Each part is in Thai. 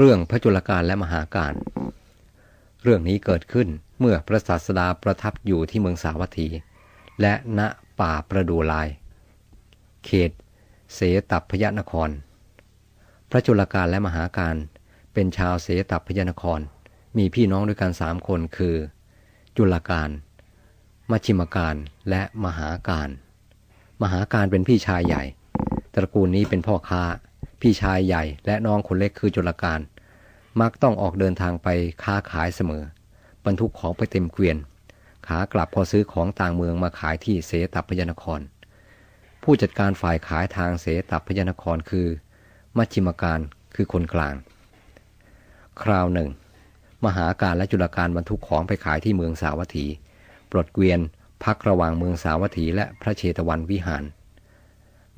เรื่องพระจุลการและมหาการ เรื่องนี้เกิดขึ้นเมื่อพระศาสดาประทับอยู่ที่เมืองสาวัตถี และณป่าประดูลาย เขต เสตับพยนคร พระจุลการและมหาการเป็นชาวเสตับพยนครมีพี่น้องด้วยกันสามคนคือ จุลการมชิมการและมหาการ มหาการเป็นพี่ชายใหญ่ตระกูลนี้เป็นพ่อค้าพี่ชายใหญ่และน้องคนเล็กคือจุลการ มักต้องออกเดินทางไปค้าขายเสมอ บรรทุกของไปเต็มเกวียน ขากลับก็ซื้อของต่างเมืองมาขายที่เสตพยนคร ผู้จัดการฝ่ายขายทางเสตพยนครคือ มัชชิมการคือคนกลาง คราวหนึ่ง มหาการและจุลการบรรทุกของไปขายที่เมืองสาวัตถี ปลดเกวียน พักระหว่างเมืองสาวัตถี และพระเชตวันวิหาร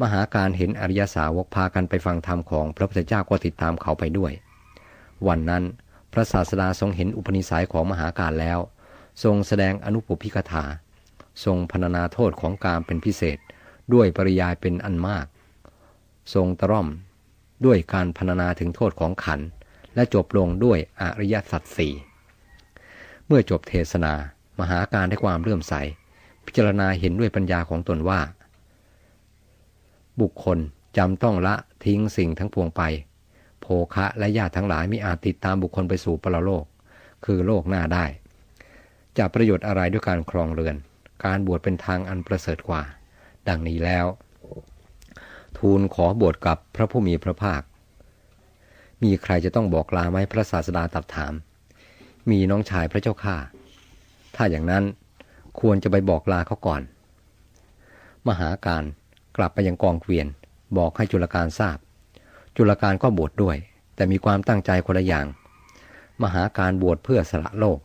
มหาการเห็นอริยสาวกพากันไปฟังธรรมของพระพุทธเจ้าก็ติดตามเขาไปด้วย วันนั้นพระศาสดาทรงเห็นอุปนิสัยของมหาการแล้ว ทรงแสดงอนุปพิกถา ทรงพรรณนาโทษของการเป็นพิเศษ ด้วยปริยายเป็นอันมาก ทรงตร่อม ด้วยการพรรณนาถึงโทษของขันและจบลงด้วยอริยสัจสี่เมื่อจบเทศนามหาการได้ความเลื่อมใส พิจารณาเห็นด้วยปัญญาของตนว่าบุคคล จำต้องละทิ้งสิ่งทั้งปวงไป โภคะและญาติทั้งหลายมิอาจติดตามบุคคลไปสู่ปรโลก คือโลกหน้าได้ จะประโยชน์อะไรด้วยการครองเรือน การบวชเป็นทางอันประเสริฐกว่า ดังนี้แล้ว ทูลขอบวชกับพระผู้มีพระภาค มีใครจะต้องบอกลาไหมพระศาสดาตรัสถาม มีน้องชายพระเจ้าข้าถ้าอย่างนั้นควรจะไปบอกลาเขาก่อน มหาการกลับไปยังกองเกวียนบอกให้จุลการทราบ จุลการก็บวชดด้วย แต่มีความตั้งใจคนละอย่าง มหาการบวชเพื่อสละโลก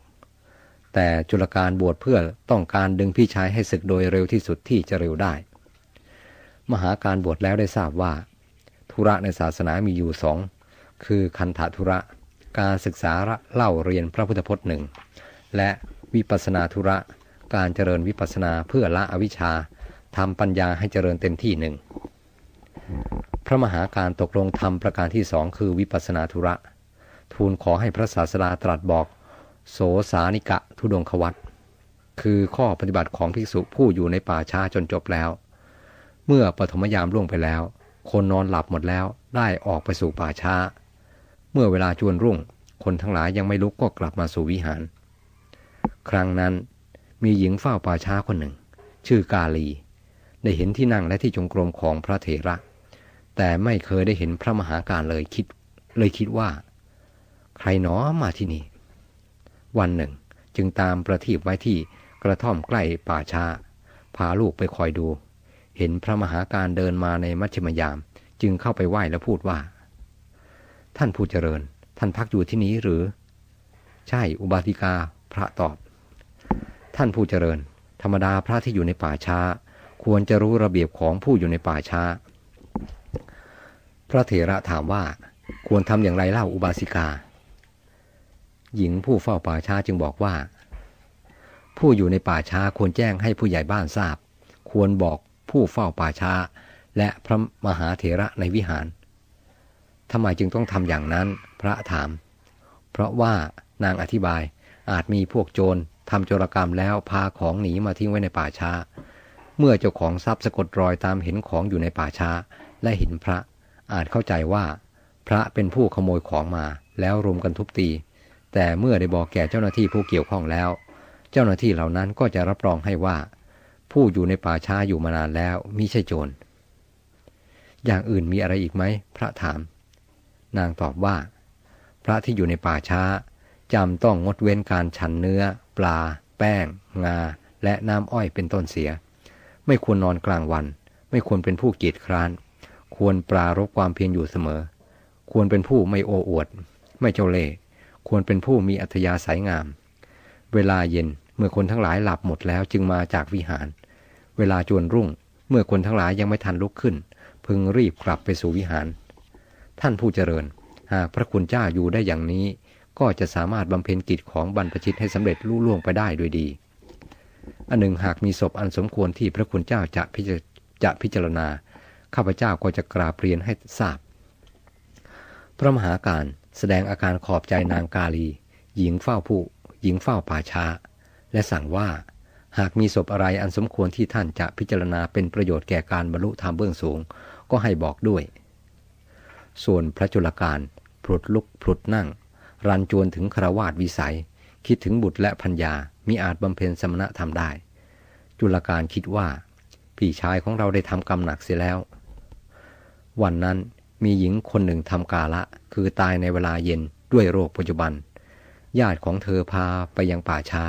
แต่จุลการบวชเพื่อต้องการดึงพี่ชายให้ศึกโดยเร็วที่สุดที่จะเร็วได้ มหาการบวชแล้วได้ทราบว่าธุระในศาสนามีอยู่สองคือคันธธุระการศึกษาเล่าเรียนพระพุทธพจน์หนึ่งและวิปัสนาธุระการเจริญวิปัสนาเพื่อละอวิชชาทำปัญญาให้เจริญเต็มที่หนึ่ง พระมหาการตกลงทำประการที่สองคือวิปัสนาธุระ ทูลขอให้พระศาสดาตรัสบอก โสสานิกะ ทุดงควัตคือข้อปฏิบัติของภิกษุผู้อยู่ในป่าช้าจนจบแล้ว เมื่อปฐมยามล่วงไปแล้ว คนนอนหลับหมดแล้วได้ออกไปสู่ป่าช้า เมื่อเวลาจวนรุ่ง คนทั้งหลายยังไม่ลุกก็กลับมาสู่วิหาร ครั้งนั้นมีหญิงเฝ้าป่าช้าคนหนึ่ง ชื่อกาลีได้เห็นที่นั่งและที่จงกรมของพระเถระ แต่ไม่เคยได้เห็นพระมหาการเลยคิด เลยคิดว่า ใครหนอมาที่นี่ วันหนึ่ง จึงตามประทีปไว้ที่กระท่อมใกล้ป่าช้าพาลูกไปคอยดู เห็นพระมหาการเดินมาในมัชฌิมยาม จึงเข้าไปไหว้และพูดว่า ท่านผู้เจริญ ท่านพักอยู่ที่นี้หรือ ใช่อุบาติกาพระตอบ ท่านผู้เจริญ ธรรมดาพระที่อยู่ในป่าช้าควรจะรู้ระเบียบของผู้อยู่ในป่าช้า พระเถระถามว่าควรทำอย่างไรเล่าอุบาสิกา หญิงผู้เฝ้าป่าช้าจึงบอกว่า ผู้อยู่ในป่าช้าควรแจ้งให้ผู้ใหญ่บ้านทราบ ควรบอกผู้เฝ้าป่าช้า และพระมหาเถระในวิหารทำไมจึงต้องทำอย่างนั้นพระถาม เพราะว่านางอธิบายอาจมีพวกโจรทำโจรกรรมแล้วพาของหนีมาทิ้งไว้ในป่าช้าเมื่อเจ้าของทรัพย์สะกดรอยตามเห็นของอยู่ในป่าช้า และเห็นพระ อาจเข้าใจว่า พระเป็นผู้ขโมยของมาแล้วรุมกันทุบตี แต่เมื่อได้บอกแก่เจ้าหน้าที่ผู้เกี่ยวข้องแล้ว เจ้าหน้าที่เหล่านั้นก็จะรับรองให้ว่า ผู้อยู่ในป่าช้าอยู่มานานแล้วมิใช่โจร อย่างอื่นมีอะไรอีกไหม พระถาม นางตอบว่า พระที่อยู่ในป่าช้าจำต้องงดเว้นการฉันเนื้อ ปลา แป้ง งา และน้ำอ้อยเป็นต้นเสียไม่ควรนอนกลางวัน ไม่ควรเป็นผู้เกียจคร้าน ควรปรารบความเพียรอยู่เสมอ ควรเป็นผู้ไม่โอ้อวด ไม่เจ้าเล่ห์ควรเป็นผู้มีอัธยาศัยงาม เวลาเย็นเมื่อคนทั้งหลายหลับหมดแล้วจึงมาจากวิหาร เวลาจวนรุ่ง เมื่อคนทั้งหลายยังไม่ทันลุกขึ้น พึงรีบกลับไปสู่วิหาร ท่านผู้เจริญ หากพระคุณเจ้าอยู่ได้อย่างนี้ ก็จะสามารถบำเพ็ญกิจของบรรพชิตให้สำเร็จลุล่วงไปได้ด้วยดีอันหนึ่ง หากมีศพอันสมควรที่พระคุณเจ้าจะพิจจพจารณา ข้าพเจ้าก็จะกราบเรียนให้ทราบ พระมหาการแสดงอาการขอบใจนางกาลี หญิงเฝ้าผู้ หญิงเฝ้าป่าช้า และสั่งว่า หากมีศพอะไรอันสมควรที่ท่านจะพิจารณาเป็นประโยชน์แก่การบรรลุธรรมเบื้องสูง ก็ให้บอกด้วย ส่วนพระจุลการพลุดลุกพลุดนั่งรันจวนถึงครวาดวิสัย คิดถึงบุตรและพัญญามิอาจบำเพ็ญสมณะธรรมได้ จุลการคิดว่าพี่ชายของเราได้ทำกรรมหนักเสียแล้ว วันนั้นมีหญิงคนหนึ่งทำกาละคือตายในเวลาเย็นด้วยโรคปัจจุบันญาติของเธอพาไปยังป่าช้า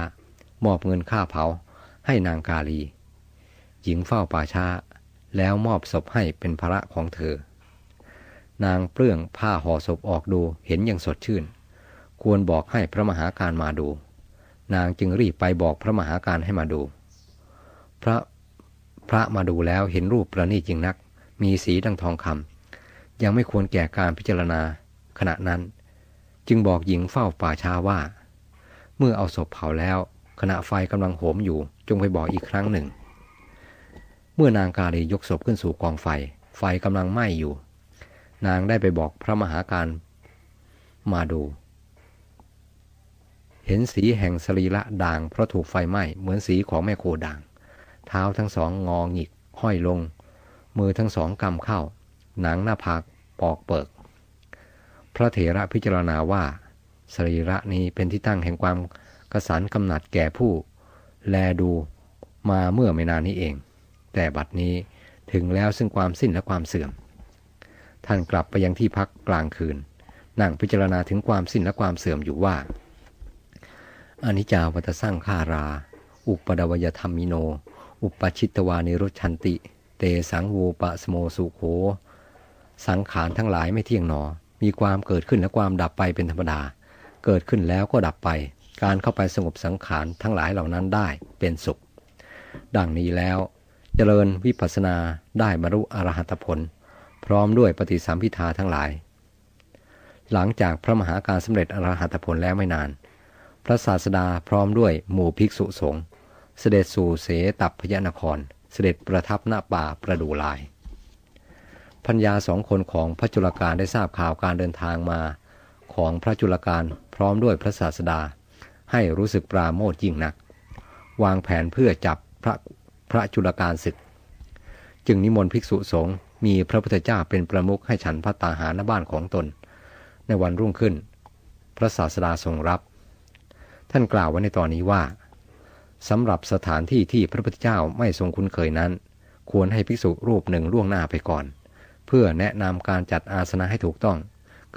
มอบเงินค่าเผาให้นางกาลี หญิงเฝ้าป่าช้า แล้วมอบศพให้เป็นพระของเธอ นางเปลื้องผ้าห่อศพออกดูเห็นอย่างสดชื่น ควรบอกให้พระมหาการมาดูนางจึงรีบไปบอกพระมหาการให้มาดู พระพระมาดูแล้วเห็นรูปประณีตจริงนัก มีสีดังทองคำยังไม่ควรแก่การพิจารณา ขณะนั้นจึงบอกหญิงเฝ้าป่าช้าว่า เมื่อเอาศพเผาแล้วขณะไฟกำลังโหมอยู่ จงไปบอกอีกครั้งหนึ่ง เมื่อนางกาลียกศพขึ้นสู่กองไฟ ไฟกำลังไหม้อยู่ นางได้ไปบอกพระมหาการมาดูเห็นสีแห่งสรีระด่างเพราะถูกไฟไหม้เหมือนสีของแม่โคด่างเท้าทั้งสองงอหงิกห้อยลง มือทั้งสองกำเข้าหนังหน้าผากปอกเปิก พระเถระพิจารณาว่าสรีระนี้เป็นที่ตั้งแห่งความกระสานกำหนัดแก่ผู้ แลดูมาเมื่อไม่นานนี้เอง แต่บัดนี้ถึงแล้วซึ่งความสิ้นและความเสื่อม ท่านกลับไปยังที่พักกลางคืน นั่งพิจารณาถึงความสิ้นและความเสื่อมอยู่ว่าอนิจจาวัตสร้างฆารา อุปดวยธรรมิโน อุปชิตวานิรุชันติ เตสังวูปะสโมสุโข สังขารทั้งหลายไม่เที่ยงหนอ มีความเกิดขึ้นและความดับไปเป็นธรรมดา เกิดขึ้นแล้วก็ดับไป การเข้าไปสงบสังขารทั้งหลายเหล่านั้นได้เป็นสุข ดังนี้แล้วเจริญวิปัสสนาได้บรรลุอรหัตผลพร้อมด้วยปฏิสัมพิทาทั้งหลาย หลังจากพระมหาการสำเร็จอรหัตผลแล้วไม่นานพระศาสดาพร้อมด้วยหมู่ภิกษุสงฆ์เสด็จสู่เสตับพยนคร เสด็จประทับหน้าป่าประดูลายพัญญาสองคนของพระจุลการได้ทราบข่าวการเดินทางมา ของพระจุลการพร้อมด้วยพระศาสดา ให้รู้สึกปราโมทยิ่งนัก วางแผนเพื่อจับพระพระจุลการศึกจึงนิมนต์ภิกษุสงฆ์มีพระพุทธเจ้าเป็นประมุขให้ฉันพระตาหาราบ้านของตน ในวันรุ่งขึ้น พระศาสดาทรงรับท่านกล่าวไว้ในตอนนี้ว่าสำหรับสถานที่ที่พระพุทธเจ้าไม่ทรงคุ้นเคยนั้น ควรให้ภิกษุรูปหนึ่งล่วงหน้าไปก่อน เพื่อแนะนำการจัดอาสนะให้ถูกต้อง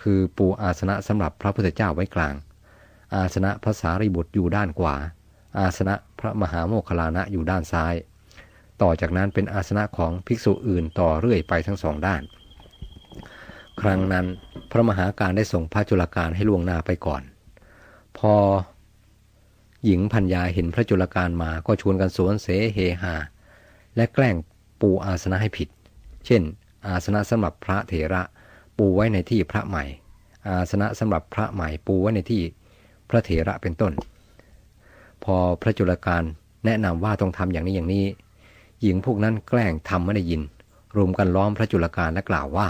คือปูอาสนะสำหรับพระพุทธเจ้าไว้กลาง อาสนะพระสารีบุตรอยู่ด้านขวาอาสนะพระมหาโมคคลานะอยู่ด้านซ้าย ต่อจากนั้นเป็นอาสนะของภิกษุอื่นต่อเรื่อยไปทั้งสองด้าน ครั้งนั้นพระมหาการได้ส่งพระจุลการให้ล่วงหน้าไปก่อน พอหญิงพัญญาเห็นพระจุลการมาก็ชวนกันสวนเสเฮหาและแกล้งปูอาสนะให้ผิด เช่น อาสนะสำหรับพระเถระปูไว้ในที่พระใหม่ อาสนะสำหรับพระใหม่ปูไว้ ในที่พระเถระเป็นต้น พอพระจุลการแนะนำว่าต้องทำอย่างนี้อย่างนี้ หญิงพวกนั้นแกล้งทำไม่ได้ยินรวมกันล้อมพระจุลการและกล่าวว่า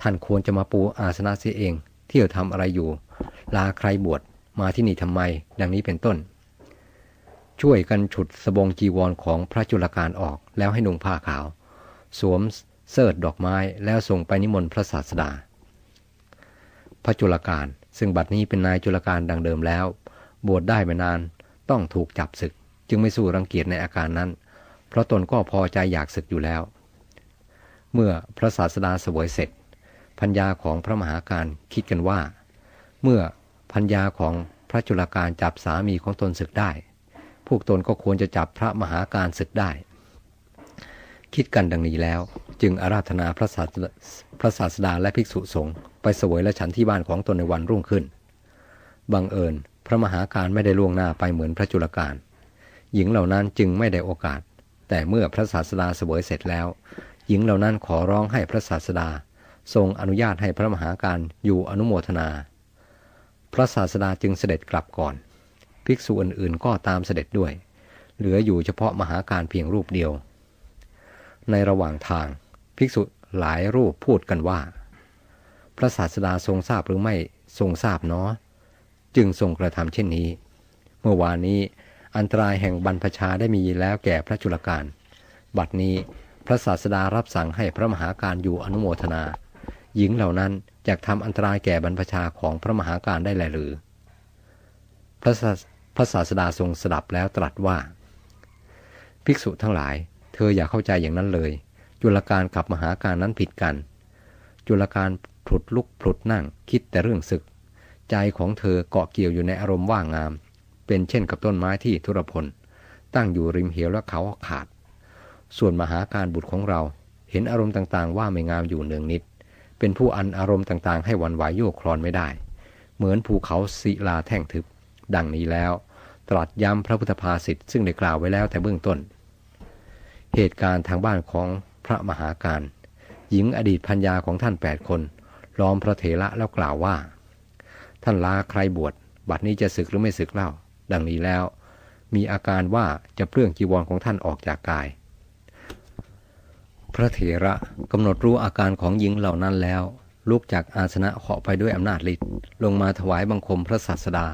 ท่านควรจะมาปูอาสนะเสียเอง เที่ยวทำอะไรอยู่ ลาใครบวชมาที่นี่ทำไม ดังนี้เป็นต้น ช่วยกันฉุดสบงจีวรของพระจุลการออกแล้วให้นุ่งผ้าขาว สวมเสื้อดอกไม้แล้ว ส่งไปนิมนต์พระศาสดา พระจุลการซึ่งบัดนี้เป็นนายจุลการดังเดิมแล้วบวชได้ไม่นานต้องถูกจับศึก จึงไม่สู้รังเกียจในอาการนั้น เพราะตนก็พอใจอยากศึกอยู่แล้ว เมื่อพระศาสดาสวยเสร็จพัญญาของพระมหาการคิดกันว่า เมื่อัญญาของพระจุลการจับสามีของตนศึกได้ พวกตนก็ควรจะจับพระมหาการศึกได้ คิดกันดังนี้แล้วจึงอาราธนาพระศาสพระศาสดาและภิกษุสงฆ์ไปสวยและฉันที่บ้านของตนในวันรุ่งขึ้น บังเอิญพระมหาการไม่ได้ล่วงหน้าไปเหมือนพระจุลการ หญิงเหล่านั้นจึงไม่ได้โอกาส แต่เมื่อพระศาสดาเสวยเสร็จแล้ว หญิงเหล่านั้นขอร้องให้พระศาสดาทรงอนุญาตให้พระมหาการอยู่อนุโมทนาพระศาสดาจึงเสด็จกลับก่อน ภิกษุอื่นๆก็ตามเสด็จด้วย เหลืออยู่เฉพาะมหาการเพียงรูปเดียว ในระหว่างทางภิกษุหลายรูปพูดกันว่า พระศาสดาทรงทราบหรือไม่ทรงทราบเนาะจึงทรงกระทำเช่นนี้ เมื่อวานนี้อันตรายแห่งบรรพชาได้มีแล้วแก่พระจุลการบัดนี้พระศาสดารับสั่งให้พระมหาการอยู่อนุโมทนาหญิงเหล่านั้นจะทำอันตรายแก่บรรพชาของพระมหาการได้แลหรือพระพระศาสดาทรงสดับแล้วตรัสว่า ภิกษุทั้งหลาย เธออย่าเข้าใจอย่างนั้นเลย จุลการกับมหาการนั้นผิดกัน จุลการผลุดลุกผลุดนั่งคิดแต่เรื่องศึก ใจของเธอเกาะเกี่ยวอยู่ในอารมณ์ว่างงาม เป็นเช่นกับต้นไม้ที่ทุรพล ตั้งอยู่ริมเหวและเขาขาด ส่วนมหาการบุตรของเรา เห็นอารมณ์ต่างๆ ว่าไม่งามอยู่เนืองนิดเป็นผู้อันอารมณ์ต่างๆให้วันไหวโยกคลอนไม่ได้ เหมือนภูเขาศิลาแท่งทึบ ดังนี้แล้ว ตรัสย้ำพระพุทธภาษิตซึ่งได้กล่าวไว้แล้วแต่เบื้องต้น เหตุการณ์ทางบ้านของพระมหาการ หญิงอดีตพัญญาของท่าน8คน ล้อมพระเถระแล้วกล่าวว่า ท่านลาใครบวชบัดนี้จะศึกหรือไม่ศึกเล่า ดังนี้แล้ว มีอาการว่าจะเปลื้องจีวรของท่านออกจากกายพระเถระ กำหนดรู้อาการของหญิงเหล่านั้นแล้วลุกจากอาสนะเหาะไปด้วยอำนาจฤทธิ์ลงมาถวายบังคมพระศาสดา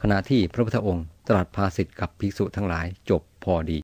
ขณะที่พระพุทธองค์ตรัสภาษิตกับภิกษุทั้งหลาย จบพอดี